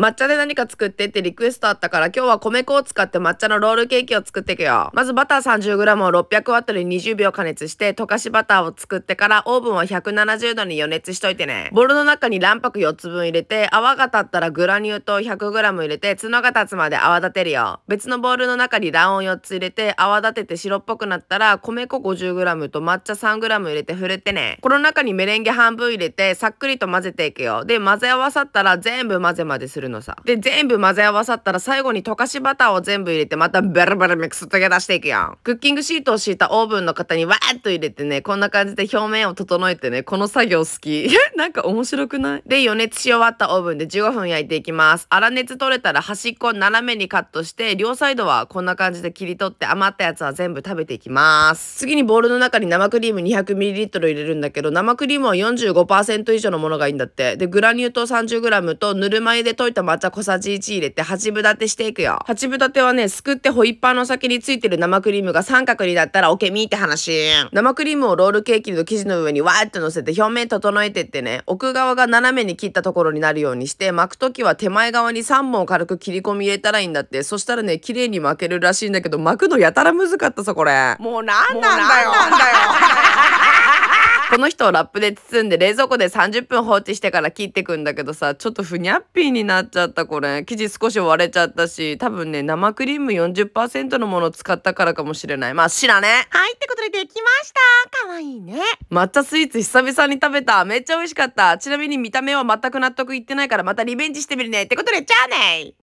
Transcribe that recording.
抹茶で何か作ってってリクエストあったから今日は米粉を使って抹茶のロールケーキを作っていくよ。まずバター 30g を 600W に20秒加熱して溶かしバターを作ってからオーブンを170度に予熱しといてね。ボウルの中に卵白4つ分入れて泡が立ったらグラニュー糖 100g 入れて角が立つまで泡立てるよ。別のボウルの中に卵黄4つ入れて泡立てて白っぽくなったら米粉 50g と抹茶 3g 入れて振るってね。この中にメレンゲ半分入れてさっくりと混ぜていくよ。で混ぜ合わさったら全部混ぜまでするのさ。で、全部混ぜ合わさったら最後に溶かしバターを全部入れて、またベラベラミックス溶け出していくやん。クッキングシートを敷いたオーブンの型にわーっと入れてね、こんな感じで表面を整えてね、この作業好き。なんか面白くないで、余熱し終わったオーブンで15分焼いていきます。粗熱取れたら端っこを斜めにカットして、両サイドはこんな感じで切り取って余ったやつは全部食べていきます。次にボウルの中に生クリーム 200ml 入れるんだけど、生クリームは45%以上のものがいいんだって。で、グラニュー糖 30g とぬるま湯で溶いいと抹茶小さじ1入れて8分立てしていくよ。8分立てはね、すくってホイッパーの先についてる生クリームが三角になったらオケミーって話。生クリームをロールケーキの生地の上にわーっと乗せて表面整えてってね、奥側が斜めに切ったところになるようにして、巻くときは手前側に3本軽く切り込み入れたらいいんだって。そしたらね、綺麗に巻けるらしいんだけど、巻くのやたらむずかったさ、これ。もうなんなんだよ。の人をラップで包んで冷蔵庫で30分放置してから切ってくんだけどさちょっとふにゃっぴーになっちゃったこれ生地少し割れちゃったし多分ね生クリーム40%のものを使ったからかもしれないまあ知らねはいってことでできましたかわいいね抹茶スイーツ久々に食べためっちゃ美味しかったちなみに見た目は全く納得いってないからまたリベンジしてみるねってことでじゃあね